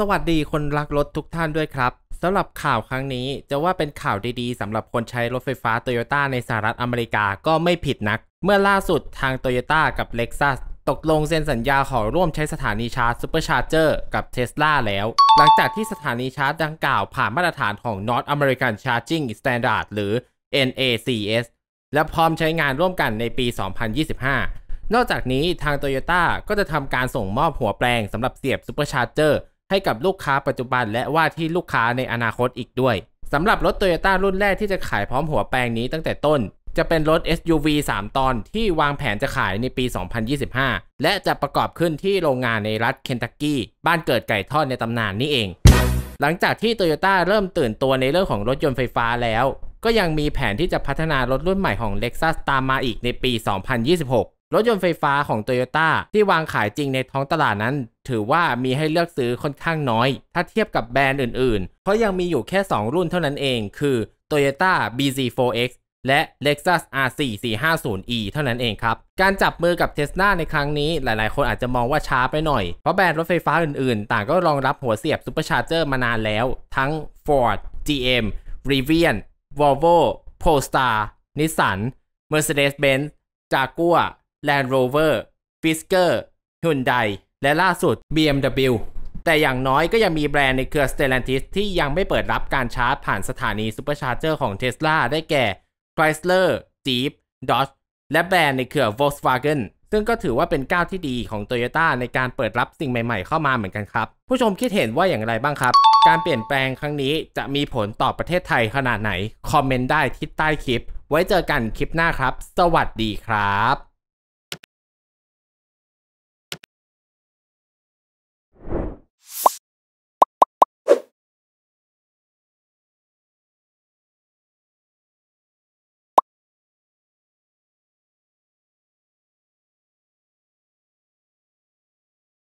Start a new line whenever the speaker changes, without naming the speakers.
สวัสดีคนรักรถทุกท่านด้วยครับ สำหรับข่าวครั้งนี้จะว่าเป็นข่าวดีๆสำหรับคนใช้รถไฟฟ้าโตโยต้าในสหรัฐอเมริกาก็ไม่ผิดนัก เมื่อล่าสุดทางโตโยต้ากับ Lexus ตกลงเซ็นสัญญาขอร่วมใช้สถานีชาร์จซูเปอร์ชาร์เจอร์กับเท s l a แล้ว หลังจากที่สถานีชาร์จดังกล่าวผ่านมาตรฐานของ North American Charging Standard หรือ NACS และพร้อมใช้งานร่วมกันในปี 2025 นอกจากนี้ทางโตโยต้าก็จะทำการส่งมอบหัวแปลงสำหรับเสียบซูเปอร์ชาร์เจอร์ให้กับลูกค้าปัจจุบันและว่าที่ลูกค้าในอนาคตอีกด้วย สำหรับรถโตโยต้ารุ่นแรกที่จะขายพร้อมหัวแปลงนี้ตั้งแต่ต้น จะเป็นรถ SUV 3ตอนที่วางแผนจะขายในปี 2025 และจะประกอบขึ้นที่โรงงานในรัฐเคนทักกี้บ้านเกิดไก่ทอดในตำนานนี่เอง หลังจากที่ตโยต้าเริ่มตื่นตัวในเรื่องของรถยนต์ไฟฟ้าแล้ว ก็ยังมีแผนที่จะพัฒนารถรุ่นใหม่ของ Lexus ตามมาอีกในปี 2026รถยนต์ไฟฟ้าของ t o y ยต้ที่วางขายจริงในท้องตลาดนั้น ถือว่ามีให้เลือกซื้อค่อนข้างน้อย ถ้าเทียบกับแบรนด์อื่นๆ เพราะยังมีอยู่แค่ 2 รุ่นเท่านั้นเองคือ Toyota BZ4X และ Lexus R4450e เท่านั้นเองครับ การจับมือกับ Tesla ในครั้งนี้ หลายๆคนอาจจะมองว่าช้าไปหน่อย เพราะแบรนด์รถไฟฟ้าอื่นๆ ต่างก็รองรับหัวเสียบซูเปอร์ชาร์เจอร์มานานแล้วทั้ง Ford GM Rivian Volvo Polestar Nissan Mercedes-Benz Jaguar Land Rover Fisker Hyundai และล่าสุด BMW แต่อย่างน้อยก็ยังมีแบรนด์ในเครือ Stellantis ที่ยังไม่เปิดรับการชาร์จ ผ่านสถานีซูเปอร์ชาร์เจอร์ของ Tesla ได้แก่ Chrysler Jeep Dodge และแบรนด์ในเครือ Volkswagen ซึ่งก็ถือว่าเป็นก้าวที่ดีของ Toyota ในการเปิดรับสิ่งใหม่ๆเข้ามาเหมือนกันครับ ผู้ชมคิดเห็นว่าอย่างไรบ้างครับ การเปลี่ยนแปลงครั้งนี้จะมีผลต่อประเทศไทยขนาดไหนคอมเมนต์ได้ที่ใต้คลิปไว้เจอกันคลิปหน้าครับ สวัสดีครับ